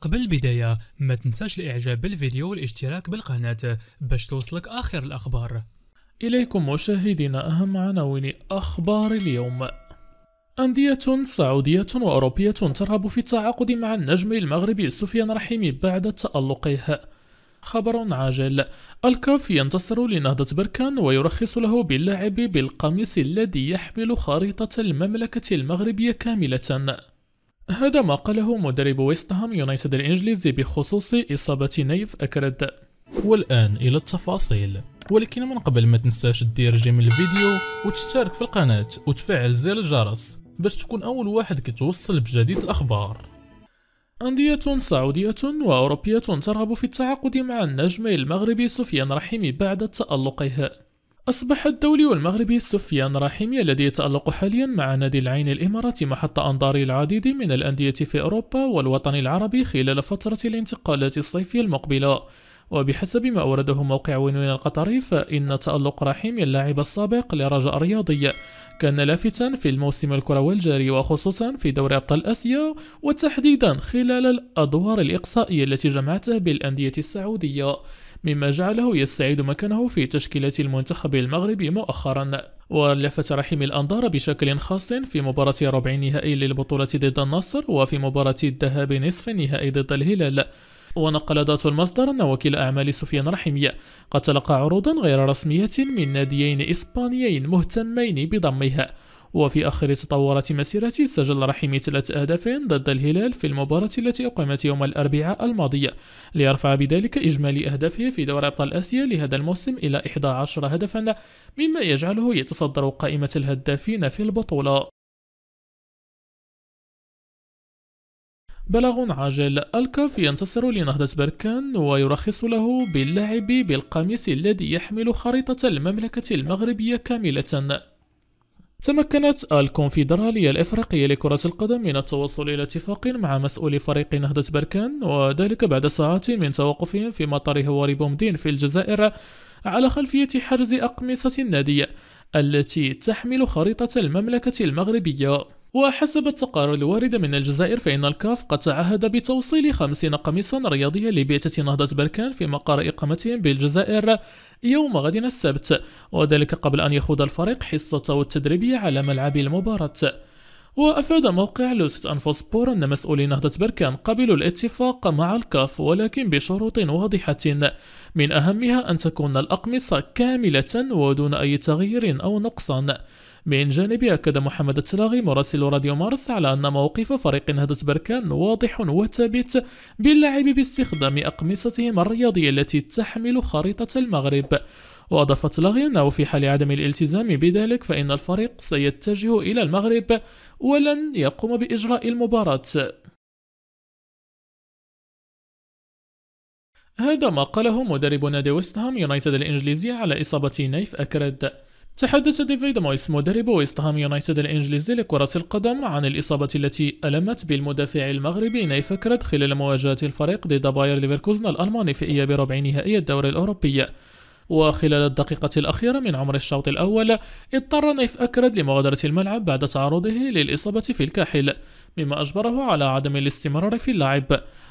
قبل البداية ما تنساش الاعجاب بالفيديو والاشتراك بالقناة باش توصلك اخر الاخبار اليكم مشاهدينا اهم عناوين اخبار اليوم أندية سعودية وأوروبية ترغب في التعاقد مع النجم المغربي سفيان رحيمي بعد تألقه خبر عاجل الكاف ينتصر لنهضة بركان ويرخص له باللعب بالقميص الذي يحمل خريطة المملكة المغربية كاملة هذا ما قاله مدرب ويستهام يونايتد الإنجليزي بخصوص إصابة نيف أكرد والآن إلى التفاصيل ولكن من قبل ما تنساش دير جيم الفيديو وتشترك في القناة وتفعل زر الجرس باش تكون أول واحد كتوصل بجديد الأخبار أندية سعودية وأوروبية ترغب في التعاقد مع النجم المغربي سفيان رحيمي بعد تألقه أصبح الدولي والمغربي سفيان رحيمي الذي يتألق حاليا مع نادي العين الإماراتي محط أنظار العديد من الأندية في أوروبا والوطن العربي خلال فترة الانتقالات الصيفية المقبلة وبحسب ما أورده موقع وينوين القطري فإن تألق رحيم اللاعب السابق لرجاء الرياضي كان لافتا في الموسم الكروي الجاري وخصوصا في دوري أبطال آسيا وتحديدا خلال الأدوار الإقصائية التي جمعته بالأندية السعودية مما جعله يستعيد مكانه في تشكيلة المنتخب المغربي مؤخرا ولفت رحم الأنظار بشكل خاص في مباراة ربع النهائي للبطولة ضد النصر وفي مباراة الذهاب نصف النهائي ضد الهلال ونقل ذات المصدر أن وكيل أعمال سفيان رحمي قد تلقى عروضا غير رسمية من ناديين إسبانيين مهتمين بضمها وفي آخر تطورات مسيرته سجل رحيمي ثلاث أهداف ضد الهلال في المباراة التي أقيمت يوم الأربعاء الماضي ليرفع بذلك إجمالي أهدافه في دوري أبطال آسيا لهذا الموسم إلى 11 هدفا مما يجعله يتصدر قائمة الهدافين في البطولة بلاغ عاجل الكاف ينتصر لنهضة بركان ويرخص له باللعب بالقميص الذي يحمل خريطة المملكة المغربية كاملة تمكنت الكونفدرالية الإفريقية لكرة القدم من التوصل إلى اتفاق مع مسؤول فريق نهضة بركان وذلك بعد ساعات من توقفهم في مطار هواري بومدين في الجزائر على خلفية حجز أقمصة النادية التي تحمل خريطة المملكة المغربية وحسب التقارير الواردة من الجزائر فإن الكاف قد تعهد بتوصيل 50 قميصا رياضيا لبعثة نهضة بركان في مقر إقامتهم بالجزائر يوم غد السبت وذلك قبل أن يخوض الفريق حصته التدريبية على ملعب المباراة وأفاد موقع لوست أنفوسبور أن مسؤولي نهضة بركان قبلوا الاتفاق مع الكاف ولكن بشروط واضحة من أهمها أن تكون الأقمصة كاملة ودون أي تغيير أو نقصان من جانب أكد محمد التلاغي مراسل راديو مارس على أن موقف فريق نهضة بركان واضح وثابت باللعب باستخدام أقمصتهم الرياضية التي تحمل خريطة المغرب وأضافت أنه في حال عدم الالتزام بذلك فإن الفريق سيتجه إلى المغرب ولن يقوم بإجراء المباراة هذا ما قاله مدرب نادي ويستهام يونايتد الإنجليزي على إصابة نيف أكرد تحدث ديفيد مويس مدرب ويستهام يونايتد الإنجليزي لكرة القدم عن الإصابة التي ألمت بالمدافع المغربي نيف أكرد خلال مواجهة الفريق ضد باير ليفركوزن الألماني في إياب ربع نهائي الدوري الأوروبي وخلال الدقيقة الأخيرة من عمر الشوط الأول اضطر نيف أكرد لمغادرة الملعب بعد تعرضه للإصابة في الكاحل مما أجبره على عدم الاستمرار في اللعب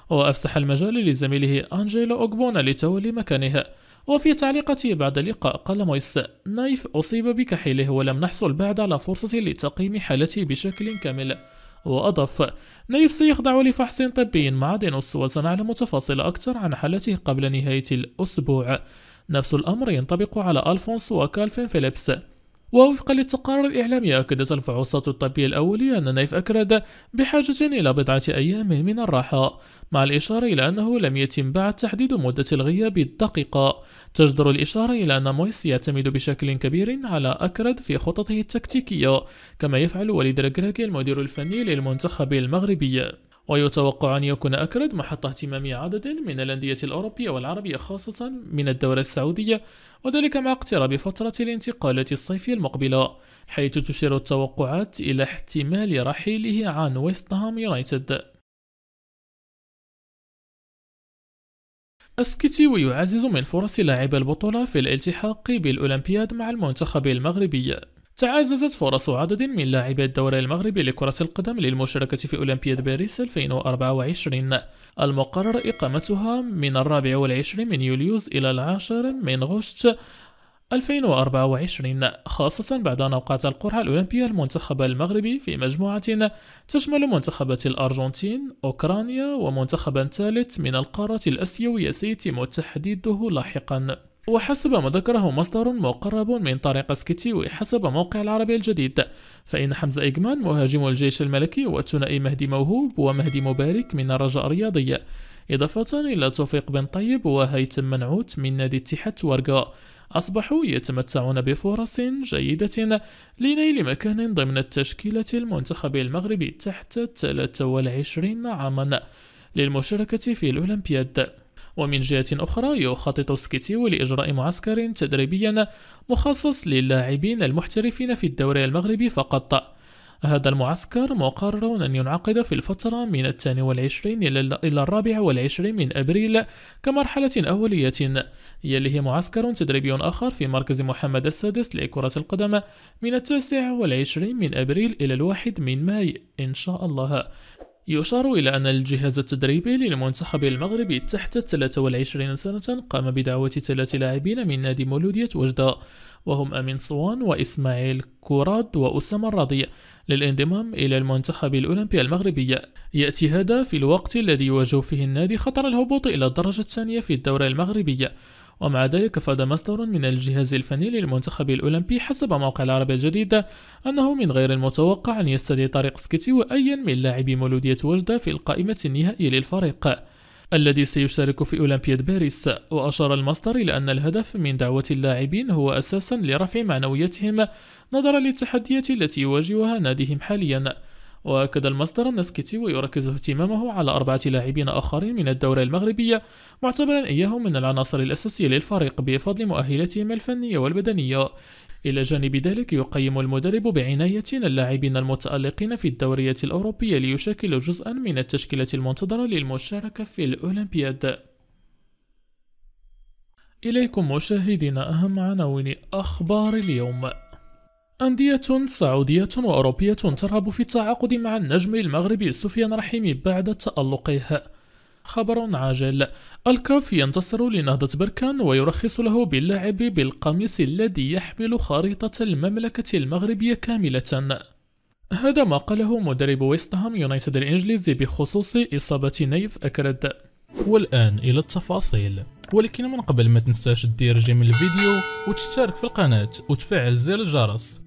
وأفسح المجال لزميله أنجيلو أوغبونا لتولي مكانه وفي تعليقته بعد اللقاء قال مويس نايف أصيب بكحيله ولم نحصل بعد على فرصة لتقييم حالته بشكل كامل وأضف نايف سيخضع لفحص طبي مع دينوس وسنعلم تفاصيل أكثر عن حالته قبل نهاية الأسبوع نفس الأمر ينطبق على ألفونس وكالفين فيليبس ووفقا للتقارير الإعلامية أكدت الفحوصات الطبية الأولية أن نايف أكرد بحاجة إلى بضعة أيام من الراحة مع الإشارة إلى أنه لم يتم بعد تحديد مدة الغياب الدقيقة تجدر الإشارة إلى أن مويس يعتمد بشكل كبير على أكرد في خططه التكتيكية كما يفعل وليد ركراكي المدير الفني للمنتخب المغربي ويتوقع أن يكون أكرد محط اهتمام عدد من الأندية الأوروبية والعربية خاصة من الدولة السعودية وذلك مع اقتراب فترة الانتقالات الصيفية المقبلة حيث تشير التوقعات إلى احتمال رحيله عن ويست هام يونايتد أسكتي يعزز من فرص لاعب البطولة في الالتحاق بالأولمبياد مع المنتخب المغربي تعززت فرص عدد من لاعبي الدوري المغربي لكرة القدم للمشاركة في أولمبياد باريس 2024 المقرر إقامتها من الرابع والعشرين من يوليوز إلى العاشر من غشت 2024 خاصة بعد أن أوقعت القرعة الأولمبية المنتخب المغربي في مجموعة تشمل منتخبات الأرجنتين أوكرانيا ومنتخبا ثالث من القارة الأسيوية سيتم تحديده لاحقا وحسب ما ذكره مصدر مقرب من طريق سكيتي وحسب موقع العربي الجديد فإن حمزة إجمان مهاجم الجيش الملكي والثنائي مهدي موهوب ومهدي مبارك من الرجاء الرياضي إضافة إلى توفيق بن طيب وهيثم منعوت من نادي اتحاد ورقة أصبحوا يتمتعون بفرص جيدة لنيل مكان ضمن التشكيلة المنتخب المغربي تحت 23 عاما للمشاركة في الأولمبياد ومن جهة أخرى يخطط سكيتيو لإجراء معسكر تدريبي مخصص للاعبين المحترفين في الدوري المغربي فقط هذا المعسكر مقرر أن ينعقد في الفترة من الثاني والعشرين إلى الرابع والعشرين من أبريل كمرحلة أولية يليه معسكر تدريبي آخر في مركز محمد السادس لكرة القدم من التاسع والعشرين من أبريل إلى الواحد من ماي إن شاء الله يشار إلى أن الجهاز التدريبي للمنتخب المغربي تحت 23 سنة قام بدعوة ثلاث لاعبين من نادي مولودية وجدة وهم أمين صوان وإسماعيل كوراد وأسامة الراضي للانضمام إلى المنتخب الأولمبي المغربي يأتي هذا في الوقت الذي يواجه فيه النادي خطر الهبوط إلى الدرجة الثانية في الدورة المغربية ومع ذلك فاد مصدر من الجهاز الفني للمنتخب الأولمبي حسب موقع العربية الجديدة أنه من غير المتوقع أن يستدعي طارق سكيتي وأيا من لاعبي مولودية وجدة في القائمة النهائية للفريق الذي سيشارك في أولمبياد باريس وأشار المصدر إلى أن الهدف من دعوة اللاعبين هو أساسا لرفع معنويتهم نظرا للتحديات التي يواجهها ناديهم حاليا وأكد المصدر أن سكيتيو يركز اهتمامه على أربعة لاعبين آخرين من الدورة المغربية معتبرا إياهم من العناصر الأساسية للفريق بفضل مؤهلاتهم الفنية والبدنية إلى جانب ذلك يقيم المدرب بعناية اللاعبين المتألقين في الدوريات الأوروبية ليشكلوا جزءا من التشكيلة المنتظرة للمشاركة في الأولمبياد إليكم مشاهدينا أهم عناوين أخبار اليوم أندية سعودية وأوروبية ترغب في التعاقد مع النجم المغربي سفيان رحيمي بعد تألقه خبر عاجل الكاف ينتصر لنهضة بركان ويرخص له باللعب بالقميص الذي يحمل خريطة المملكة المغربية كاملة هذا ما قاله مدرب ويستهام يونايتد الإنجليزي بخصوص إصابة نيف أكرد والآن إلى التفاصيل ولكن من قبل ما تنساش تدير جيم الفيديو وتشترك في القناة وتفعل زر الجرس